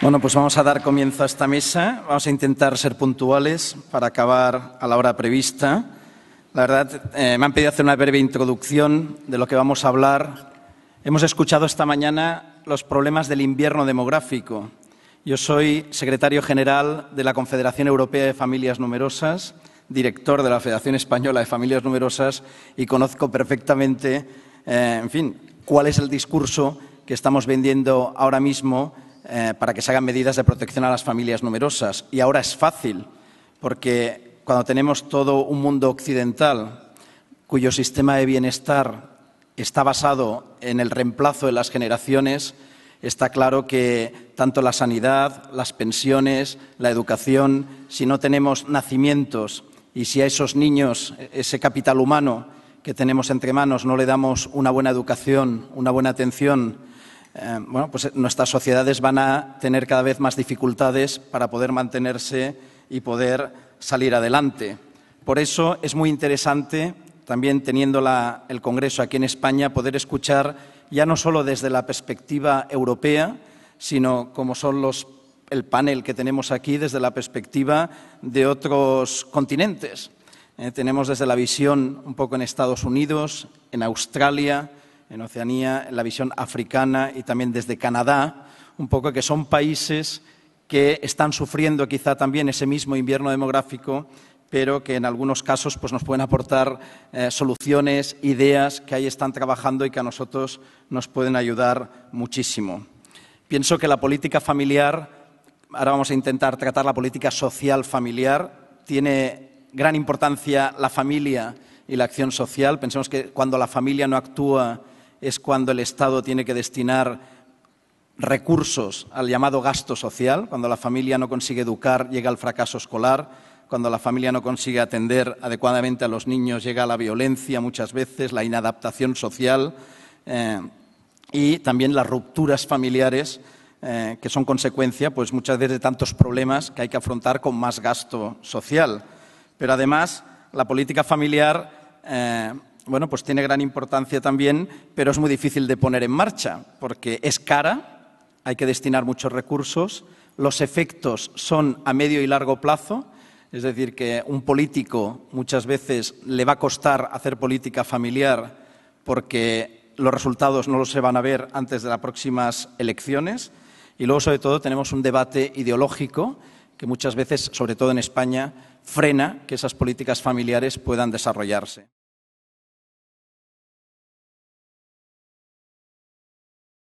Bueno, pues vamos a dar comienzo a esta mesa. Vamos a intentar ser puntuales para acabar a la hora prevista. La verdad, eh, me han pedido hacer una breve introducción de lo que vamos a hablar. Hemos escuchado esta mañana los problemas del invierno demográfico. Yo soy secretario general de la Confederación Europea de Familias Numerosas, director de la Federación Española de Familias Numerosas y conozco perfectamente, eh, en fin, cuál es el discurso que estamos vendiendo ahora mismo eh, para que se hagan medidas de protección a las familias numerosas. Y ahora es fácil, porque cuando tenemos todo un mundo occidental cuyo sistema de bienestar está basado en el reemplazo de las generaciones, está claro que tanto la sanidad, las pensiones, la educación, si no tenemos nacimientos y si a esos niños, ese capital humano que tenemos entre manos, no le damos una buena educación, una buena atención, eh, bueno, pues eh, nuestras sociedades van a tener cada vez más dificultades para poder mantenerse y poder salir adelante. Por eso es muy interesante, también teniendo el Congreso aquí en España, poder escuchar ya no solo desde la perspectiva europea, sino como son los el panel que tenemos aquí desde la perspectiva de otros continentes. Eh, tenemos desde la visión un poco en Estados Unidos, en Australia, en Oceanía, la visión africana y también desde Canadá, un poco que son países que están sufriendo quizá también ese mismo invierno demográfico, pero que en algunos casos pues, nos pueden aportar eh, soluciones, ideas que ahí están trabajando y que a nosotros nos pueden ayudar muchísimo. Pienso que la política familiar, ahora vamos a intentar tratar la política social familiar, tiene gran importancia la familia y la acción social. Pensemos que cuando la familia no actúa es cuando el Estado tiene que destinar recursos al llamado gasto social, cuando la familia no consigue educar, llega al fracaso escolar, cuando la familia no consigue atender adecuadamente a los niños, llega a la violencia muchas veces, la inadaptación social eh, y también las rupturas familiares eh, que son consecuencia pues, muchas veces de tantos problemas que hay que afrontar con más gasto social. Pero además, la política familiar eh, bueno, pues tiene gran importancia también, pero es muy difícil de poner en marcha porque es cara, hay que destinar muchos recursos, los efectos son a medio y largo plazo, es decir, que un político muchas veces le va a costar hacer política familiar porque los resultados no los se van a ver antes de las próximas elecciones. Y luego, sobre todo, tenemos un debate ideológico que muchas veces, sobre todo en España, frena que esas políticas familiares puedan desarrollarse.